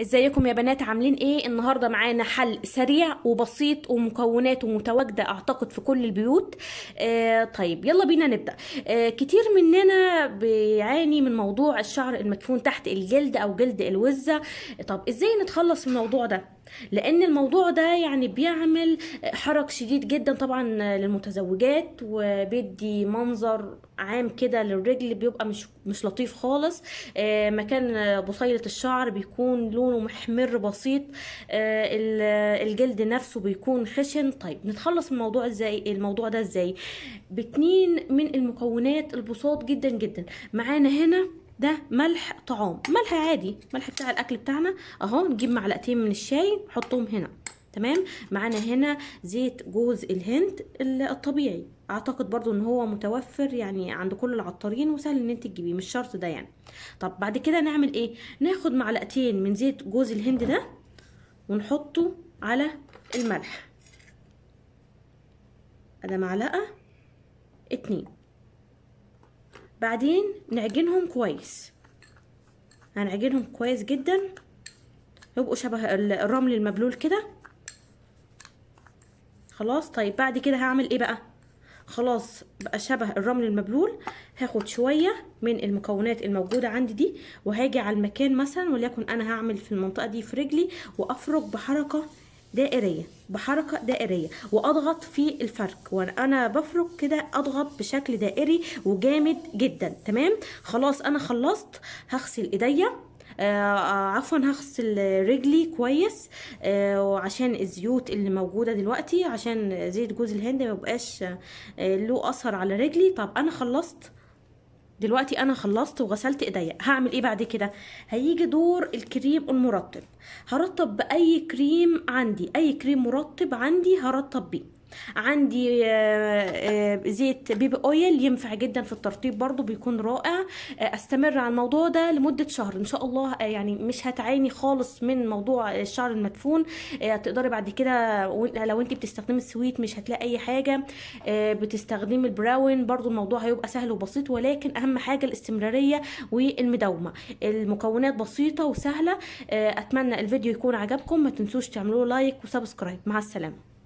ازيكم يا بنات عاملين ايه النهارده معانا حل سريع وبسيط ومكوناته متواجده اعتقد في كل البيوت آه طيب يلا بينا نبدا آه كتير مننا بيعاني من موضوع الشعر المدفون تحت الجلد او جلد الوزه طب ازاي نتخلص من الموضوع ده لان الموضوع ده يعني بيعمل حرج شديد جدا طبعا للمتزوجات وبيدي منظر عام كده للرجل بيبقى مش مش لطيف خالص آه مكان بصيله الشعر بيكون لون بيكون محمر بسيط آه، الجلد نفسه بيكون خشن طيب نتخلص من الموضوع ازاي الموضوع ده ازاي باتنين من المكونات البساط جدا جدا معانا هنا ده ملح طعام ملح عادي ملح بتاع الاكل بتاعنا اهو نجيب معلقتين من الشاي نحطهم هنا تمام معانا هنا زيت جوز الهند الطبيعي اعتقد برضو ان هو متوفر يعني عند كل العطارين وسهل ان انت تجيبيه مش شرط ده يعني طب بعد كده نعمل ايه ناخد معلقتين من زيت جوز الهند ده ونحطه على الملح ادي معلقه اتنين بعدين نعجنهم كويس هنعجنهم كويس جدا يبقوا شبه الرمل المبلول كده خلاص طيب بعد كده هعمل ايه بقى خلاص بقى شبه الرمل المبلول هاخد شوية من المكونات الموجودة عندي دي وهاجي على المكان مثلا وليكن انا هعمل في المنطقة دي في رجلي وافرك بحركة دائرية بحركة دائرية واضغط في الفرك وانا بفرك كده اضغط بشكل دائري وجامد جدا تمام خلاص انا خلصت هغسل ايديا آه، آه، عفوا هغسل رجلي كويس آه، وعشان الزيوت اللي موجوده دلوقتي عشان زيت جوز الهند ما يبقاش له اثر على رجلي طب انا خلصت دلوقتي انا خلصت وغسلت ايديا هعمل ايه بعد كده هيجي دور الكريم المرطب هرطب باي كريم عندي اي كريم مرطب عندي هرطب بيه عندي آه، آه، زيت بيبي اويل ينفع جدا في الترطيب برضو بيكون رائع آه، استمر على الموضوع ده لمدة شهر ان شاء الله يعني مش هتعاني خالص من موضوع الشعر المدفون تقدري بعد كده لو انت بتستخدم السويت مش هتلاقي اي حاجة بتستخدم البراون برضو الموضوع هيبقى سهل وبسيط ولكن اهم حاجة الاستمرارية والمداومة المكونات بسيطة وسهلة اتمنى الفيديو يكون عجبكم ما تنسوش تعملوا لايك وسبسكرايب مع السلامة